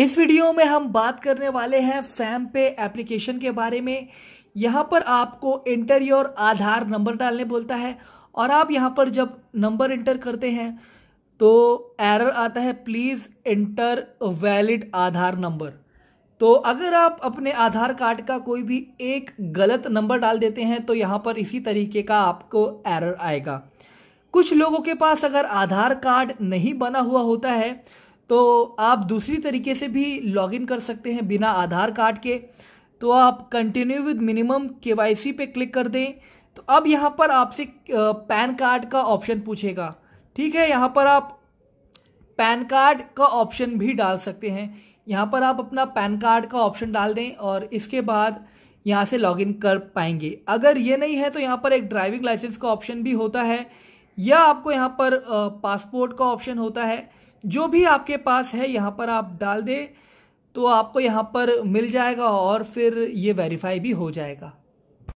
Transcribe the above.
इस वीडियो में हम बात करने वाले हैं फैम पे एप्लीकेशन के बारे में यहाँ पर आपको इंटर योर आधार नंबर डालने बोलता है और आप यहाँ पर जब नंबर इंटर करते हैं तो एरर आता है please enter valid Aadhaar number तो अगर आप अपने आधार कार्ड का कोई भी एक गलत नंबर डाल देते हैं तो यहाँ पर इसी तरीके का आपको एरर आएगा कुछ लोगों के पास अगर आधार कार्ड नहीं बना हुआ होता है तो आप दूसरी तरीके से भी लॉगिन कर सकते हैं बिना आधार कार्ड के तो आप कंटिन्यू विद मिनिमम के पे क्लिक कर दें तो अब यहाँ पर आपसे पैन कार्ड का ऑप्शन पूछेगा ठीक है यहाँ पर आप पैन कार्ड का ऑप्शन भी डाल सकते हैं यहाँ पर आप अपना पैन कार्ड का ऑप्शन डाल दें और इसके बाद यहाँ से लॉगिन कर पाएंगे अगर ये नहीं है तो यहाँ पर एक ड्राइविंग लाइसेंस का ऑप्शन भी होता है या आपको यहाँ पर पासपोर्ट का ऑप्शन होता है जो भी आपके पास है यहाँ पर आप डाल दें तो आपको यहाँ पर मिल जाएगा और फिर ये वेरीफाई भी हो जाएगा